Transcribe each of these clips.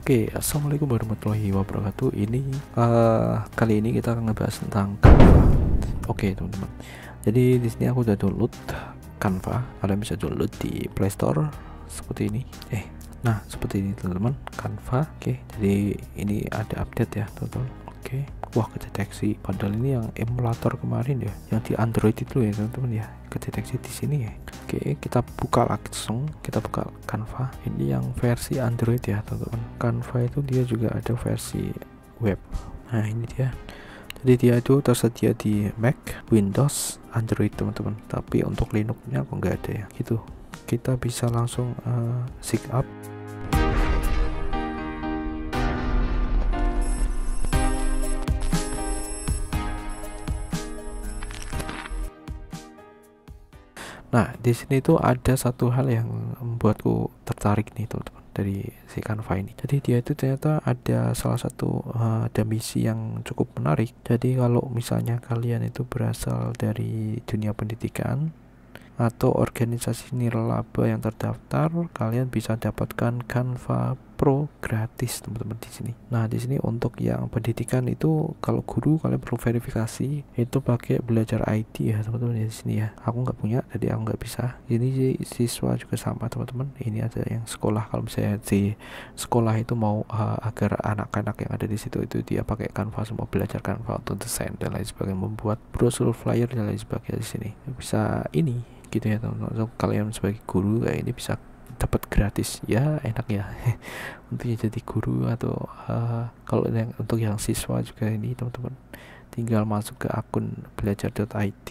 Oke, okay, assalamualaikum warahmatullahi wabarakatuh. Ini uh, kali ini kita akan ngebahas tentang Canva. Oke, okay, teman-teman. Jadi di sini aku udah download Canva. Kalian bisa download di Play Store seperti ini. Eh, nah seperti ini teman-teman. Canva. Oke, okay, jadi ini ada update ya, teman-teman. Oke. Okay wah kedeteksi padahal ini yang emulator kemarin ya yang di Android itu ya teman-teman ya kedeteksi di sini ya oke kita buka langsung kita buka Canva ini yang versi Android ya teman-teman Canva itu dia juga ada versi web nah ini dia jadi dia itu tersedia di Mac, Windows, Android teman-teman tapi untuk Linuxnya kok nggak ada ya gitu kita bisa langsung uh, eh, sign up di sini tuh ada satu hal yang membuatku tertarik nih teman-teman dari si Canva ini. Jadi dia itu ternyata ada salah satu uh, ada misi yang cukup menarik. Jadi kalau misalnya kalian itu berasal dari dunia pendidikan atau organisasi nirlaba yang terdaftar, kalian bisa dapatkan Canva pro gratis teman-teman di sini. Nah di sini untuk yang pendidikan itu kalau guru kalian perlu verifikasi itu pakai belajar IT ya teman-teman ya, di sini ya. Aku nggak punya jadi aku nggak bisa. Ini siswa juga sama teman-teman. Ini ada yang sekolah kalau misalnya di sekolah itu mau uh, agar anak-anak yang ada di situ itu dia pakai kanvas mau belajar kanvas untuk desain dan lain sebagainya membuat brosur flyer dan lain sebagainya di sini bisa ini gitu ya teman-teman so, kalian sebagai guru kayak ini bisa dapat gratis ya enak ya untuk jadi guru atau uh, kalau yang untuk yang siswa juga ini teman-teman tinggal masuk ke akun belajar.id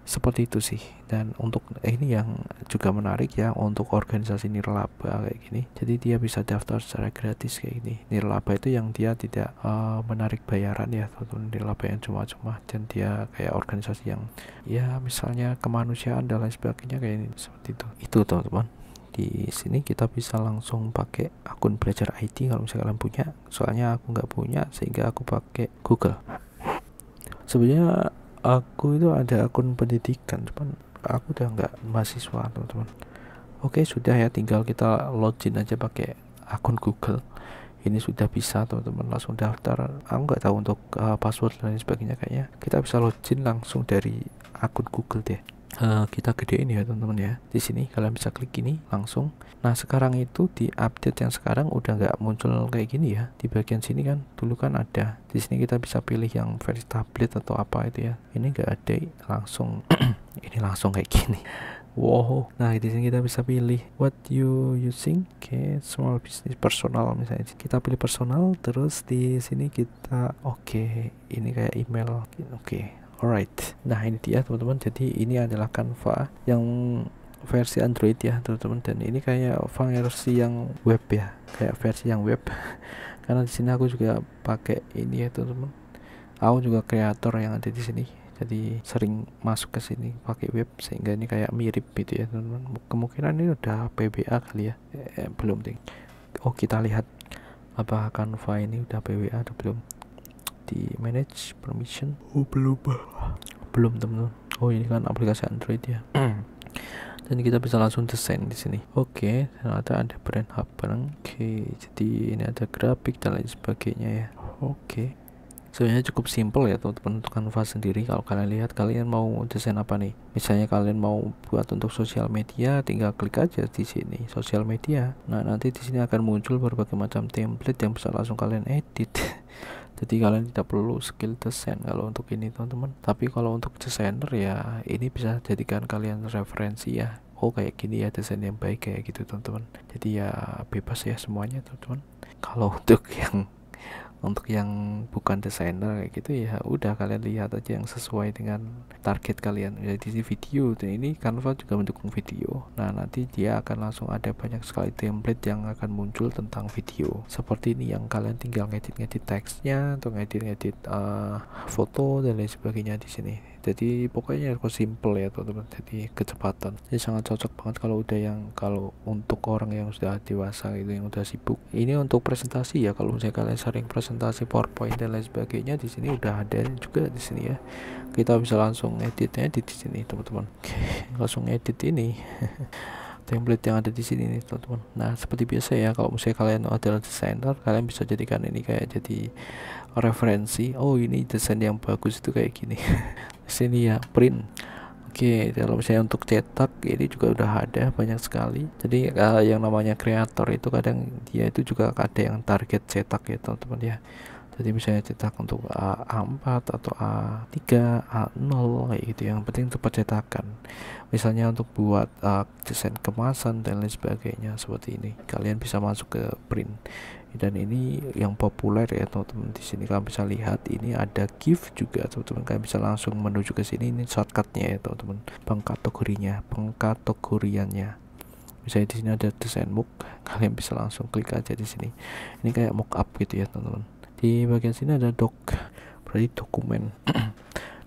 seperti itu sih dan untuk eh, ini yang juga menarik ya untuk organisasi nirlaba kayak gini jadi dia bisa daftar secara gratis kayak gini nirlaba itu yang dia tidak uh, menarik bayaran ya teman nirlaba yang cuma-cuma dan dia kayak organisasi yang ya misalnya kemanusiaan dan lain sebagainya kayak ini seperti itu itu teman-teman di sini kita bisa langsung pakai akun belajar ID kalau misalnya kalian punya soalnya aku nggak punya sehingga aku pakai Google sebenarnya aku itu ada akun pendidikan cuman aku udah nggak mahasiswa teman-teman oke sudah ya tinggal kita login aja pakai akun Google ini sudah bisa teman-teman langsung daftar aku nggak tahu untuk uh, password dan sebagainya kayaknya kita bisa login langsung dari akun Google deh uh, kita gedein ya teman-teman ya di sini kalian bisa klik ini langsung nah sekarang itu di update yang sekarang udah nggak muncul kayak gini ya di bagian sini kan dulu kan ada di sini kita bisa pilih yang versi tablet atau apa itu ya ini nggak ada langsung ini langsung kayak gini Wow. Nah, di sini kita bisa pilih what you using. Oke, okay, small business personal misalnya. Kita pilih personal terus di sini kita oke, okay, ini kayak email. Oke. Okay. Alright, nah ini dia teman-teman. Jadi ini adalah Canva yang versi Android ya teman-teman dan ini kayak versi yang web ya, kayak versi yang web. Karena di sini aku juga pakai ini ya teman-teman. Aku juga kreator yang ada di sini. Jadi sering masuk ke sini pakai web sehingga ini kayak mirip gitu ya teman-teman. Kemungkinan ini udah PBA kali ya. Eh, eh belum ting. Oh, kita lihat apa Canva ini udah PBA atau belum di manage permission oh belum belum teman-teman oh ini kan aplikasi Android ya dan kita bisa langsung desain di sini. Oke, okay, ternyata ada brand hub bareng. Oke, okay, jadi ini ada grafik dan lain sebagainya ya. Oke. Okay. Sebenarnya cukup simple ya teman-teman untuk sendiri. Kalau kalian lihat kalian mau desain apa nih? Misalnya kalian mau buat untuk sosial media, tinggal klik aja di sini sosial media. Nah, nanti di sini akan muncul berbagai macam template yang bisa langsung kalian edit. jadi kalian tidak perlu skill desain kalau untuk ini teman-teman tapi kalau untuk desainer ya ini bisa jadikan kalian referensi ya oh kayak gini ya desain yang baik kayak gitu teman-teman jadi ya bebas ya semuanya teman-teman kalau untuk yang untuk yang bukan desainer kayak gitu ya udah kalian lihat aja yang sesuai dengan target kalian jadi ya, video dan ini Canva juga mendukung video nah nanti dia akan langsung ada banyak sekali template yang akan muncul tentang video seperti ini yang kalian tinggal ngedit-ngedit teksnya atau ngedit-ngedit uh, foto dan lain sebagainya di sini jadi pokoknya aku simple ya teman-teman jadi kecepatan ini sangat cocok banget kalau udah yang kalau untuk orang yang sudah dewasa gitu yang udah sibuk ini untuk presentasi ya kalau misalnya kalian sering presentasi powerpoint dan lain sebagainya di sini udah ada juga di sini ya kita bisa langsung editnya edit di sini teman-teman oke langsung edit ini template yang ada di sini nih teman-teman. Nah seperti biasa ya kalau misalnya kalian adalah desainer kalian bisa jadikan ini kayak jadi referensi. Oh ini desain yang bagus itu kayak gini. sini ya print Oke, okay, kalau misalnya untuk cetak ini juga udah ada banyak sekali. Jadi uh, yang namanya kreator itu kadang dia itu juga ada yang target cetak ya teman-teman ya jadi misalnya cetak untuk A4 atau A3 A0 kayak gitu yang penting untuk percetakan misalnya untuk buat uh, desain kemasan dan lain sebagainya seperti ini kalian bisa masuk ke print dan ini yang populer ya teman-teman di sini kalian bisa lihat ini ada gift juga teman-teman kalian bisa langsung menuju ke sini ini shortcutnya ya teman-teman pengkategorinya pengkategoriannya misalnya di sini ada desain book kalian bisa langsung klik aja di sini ini kayak mock up gitu ya teman-teman di bagian sini ada doc berarti dokumen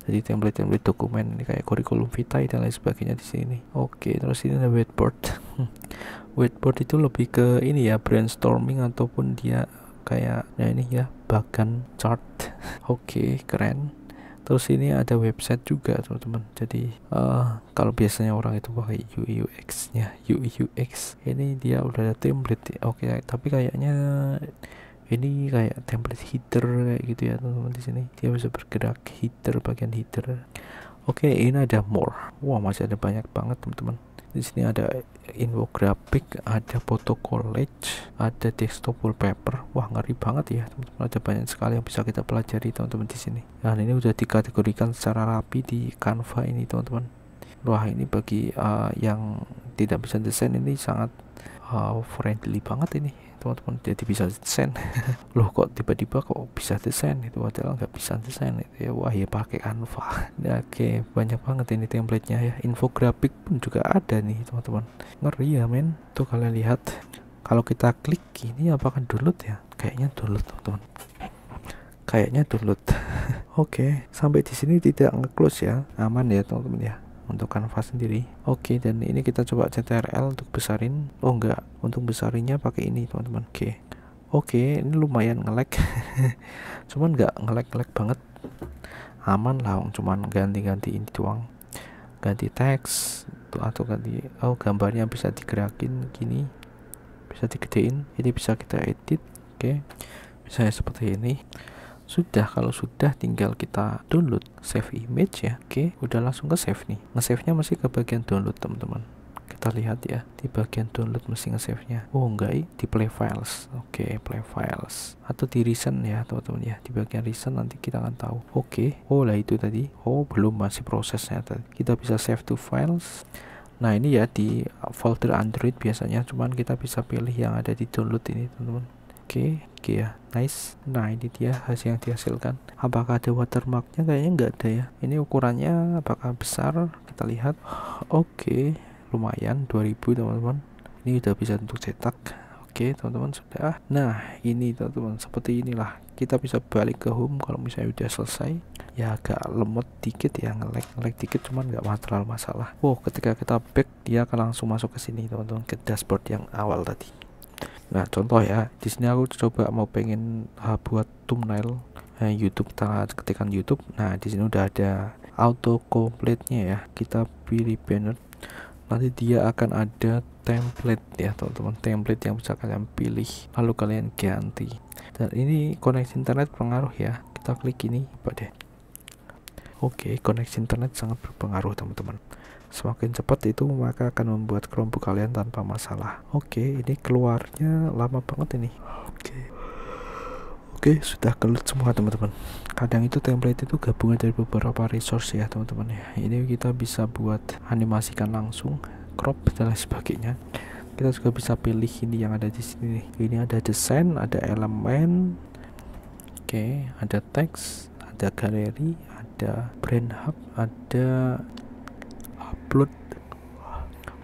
jadi template-template dokumen ini kayak kurikulum vitae dan lain sebagainya di sini oke terus ini ada whiteboard whiteboard itu lebih ke ini ya brainstorming ataupun dia kayak nah ini ya bahkan chart oke keren terus ini ada website juga teman-teman jadi uh, kalau biasanya orang itu pakai UI UX nya UI UX ini dia udah ada template oke tapi kayaknya ini kayak template heater kayak gitu ya teman-teman di sini dia bisa bergerak heater bagian heater oke okay, ini ada more wah masih ada banyak banget teman-teman di sini ada infografik ada foto college ada desktop wallpaper wah ngeri banget ya teman-teman ada banyak sekali yang bisa kita pelajari teman-teman di sini nah ini udah dikategorikan secara rapi di Canva ini teman-teman wah ini bagi uh, yang tidak bisa desain ini sangat uh, friendly banget ini teman-teman jadi bisa desain loh kok tiba-tiba kok bisa desain itu padahal nggak bisa desain itu ya wah ya pakai Canva oke okay. banyak banget ini templatenya ya infografik pun juga ada nih teman-teman ngeri ya men tuh kalian lihat kalau kita klik ini apakah download ya kayaknya download teman-teman kayaknya download oke okay. sampai di sini tidak nge-close ya aman ya teman-teman ya untuk kanvas sendiri oke dan ini kita coba CTRL untuk besarin oh enggak untuk besarinya pakai ini teman-teman oke oke ini lumayan ngelek cuman enggak ngelek-ngelek banget aman lah cuman ganti-ganti ini doang ganti teks atau ganti oh gambarnya bisa digerakin gini bisa digedein ini bisa kita edit oke misalnya seperti ini sudah kalau sudah tinggal kita download save image ya oke udah langsung ke save nih nge-save nya masih ke bagian download teman-teman kita lihat ya di bagian download mesti nge-save nya oh enggak di play files oke okay, play files atau di recent ya teman-teman ya di bagian recent nanti kita akan tahu oke okay. oh lah itu tadi oh belum masih prosesnya tadi kita bisa save to files Nah ini ya di folder Android biasanya cuman kita bisa pilih yang ada di download ini teman-teman. Oke, lagi ya nice nah ini dia hasil yang dihasilkan apakah ada watermarknya kayaknya nggak ada ya ini ukurannya apakah besar kita lihat oke okay, lumayan 2000 teman-teman ini udah bisa untuk cetak oke okay, teman-teman sudah nah ini teman-teman seperti inilah kita bisa balik ke home kalau misalnya udah selesai ya agak lemot dikit ya ngelek ngelek dikit cuman nggak terlalu masalah wow ketika kita back dia akan langsung masuk ke sini teman-teman ke dashboard yang awal tadi nah contoh ya di sini aku coba mau pengen uh, buat thumbnail uh, YouTube kita ketikan YouTube nah di sini udah ada auto complete nya ya kita pilih banner nanti dia akan ada template ya teman-teman template yang bisa kalian pilih lalu kalian ganti dan ini koneksi internet pengaruh ya kita klik ini coba deh Oke, okay, koneksi internet sangat berpengaruh teman-teman. Semakin cepat itu maka akan membuat kelompok kalian tanpa masalah. Oke, okay, ini keluarnya lama banget ini. Oke. Okay. Oke, okay, sudah keluar semua teman-teman. Kadang itu template itu gabungan dari beberapa resource ya teman-teman ya. Ini kita bisa buat animasikan langsung, crop dan lain sebagainya. Kita juga bisa pilih ini yang ada di sini. Ini ada desain, ada elemen. Oke, okay, ada teks, ada galeri, ada brand hub ada upload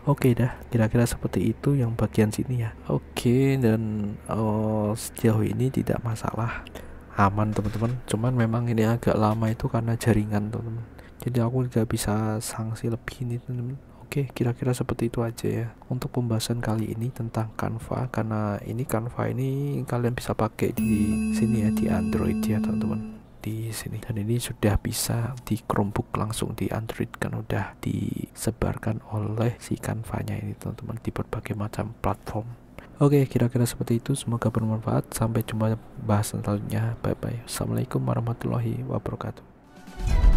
Oke okay dah, kira-kira seperti itu yang bagian sini ya. Oke, okay, dan oh, sejauh ini tidak masalah, aman teman-teman. Cuman memang ini agak lama itu karena jaringan teman-teman. Jadi aku tidak bisa sanksi lebih ini teman-teman. Oke, okay, kira-kira seperti itu aja ya untuk pembahasan kali ini tentang Canva karena ini Canva ini kalian bisa pakai di sini ya di Android ya teman-teman di sini dan ini sudah bisa di Chromebook langsung di Android kan udah disebarkan oleh si canva ini teman-teman di berbagai macam platform Oke, okay, kira-kira seperti itu. Semoga bermanfaat. Sampai jumpa bahasan selanjutnya. Bye bye. Assalamualaikum warahmatullahi wabarakatuh.